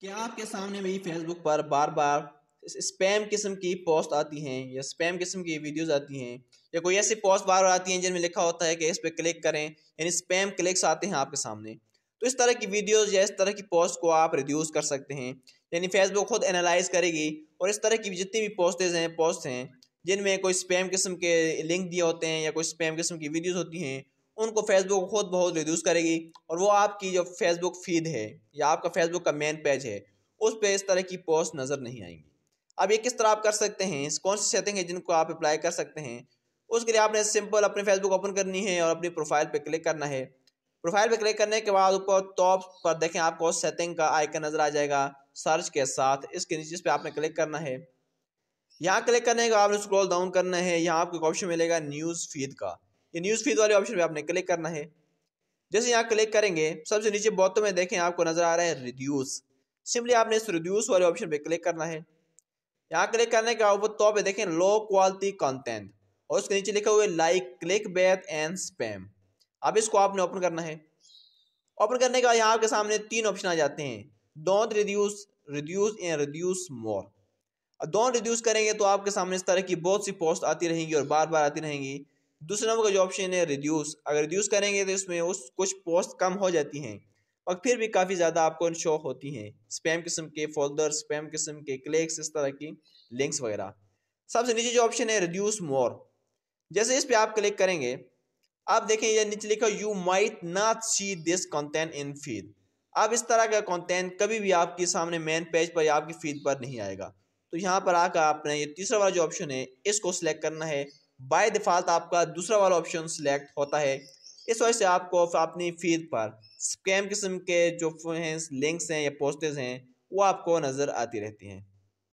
क्या आपके सामने भी फेसबुक पर बार बार स्पैम किस्म की पोस्ट आती हैं या स्पैम किस्म की वीडियोस आती हैं या कोई ऐसी पोस्ट बार बार आती हैं जिनमें लिखा होता है कि इस पर क्लिक करें यानी स्पैम क्लिक्स आते हैं आपके सामने तो इस तरह की वीडियोस या इस तरह की पोस्ट को आप रिड्यूस कर सकते हैं यानी फेसबुक खुद एनालाइज करेगी और इस तरह की जितनी भी पोस्टेज हैं पोस्ट हैं जिनमें कोई स्पैम किस्म के लिंक दिए होते हैं या कोई स्पैम किस्म की वीडियोज़ होती हैं उनको फेसबुक खुद बहुत रिड्यूस करेगी और वो आपकी जो फेसबुक फीड है या आपका फेसबुक का मेन पेज है उस पर इस तरह की पोस्ट नज़र नहीं आएंगी अब ये किस तरह आप कर सकते हैं कौन सी सेटिंग है जिनको आप अप्लाई कर सकते हैं उसके लिए आपने सिंपल अपने फेसबुक ओपन करनी है और अपनी प्रोफाइल पर क्लिक करना है प्रोफाइल पर क्लिक करने के बाद ऊपर टॉप पर देखें आपको सेटिंग का आइकन नज़र आ जाएगा सर्च के साथ इसके नीचे इस पर आपने क्लिक करना है यहाँ क्लिक करने का आपने स्क्रॉल डाउन करना है यहाँ आपको एक ऑप्शन मिलेगा न्यूज़ फीड का ये न्यूज़ फीड वाले ऑप्शन पे आपने क्लिक करना है जैसे यहाँ क्लिक करेंगे सबसे नीचे बॉटम में देखें आपको नज़र आ रहा है रिड्यूस सिंपली आपने इस रिड्यूस वाले ऑप्शन पे क्लिक करना है यहाँ क्लिक करने के ऊपर तो पे देखें लो क्वालिटी कंटेंट और उसके नीचे लिखा हुआ है like clickbait and spam अब इसको आपने ओपन करना है ओपन करने के बाद यहाँ आपके सामने तीन ऑप्शन आ जाते हैं don't reduce reduce and reduce more don't reduce करेंगे तो आपके सामने इस तरह की बहुत सी पोस्ट आती रहेंगी और बार बार आती रहेंगी दूसरे नंबर का जो ऑप्शन है रिड्यूस अगर रिड्यूस करेंगे तो इसमें उस कुछ पोस्ट कम हो जाती हैं और फिर भी काफ़ी ज़्यादा आपको शो होती हैं स्पैम किस्म के फोल्डर स्पैम किस्म के क्लिक्स इस तरह की लिंक्स वगैरह सबसे नीचे जो ऑप्शन है रिड्यूस मोर जैसे इस पर आप क्लिक करेंगे आप देखें यह नीचे लिखा you might not see this content in feed अब इस तरह का कंटेंट कभी भी आपके सामने मेन पेज पर या आपकी फीड पर नहीं आएगा तो यहाँ पर आकर आपने ये तीसरा वाला जो ऑप्शन है इसको सिलेक्ट करना है बाय डिफ़ॉल्ट आपका दूसरा वाला ऑप्शन सिलेक्ट होता है इस वजह से आपको अपनी फीड पर स्कैम किस्म के जो हैं लिंक्स हैं या पोस्टेज हैं वो आपको नज़र आती रहती हैं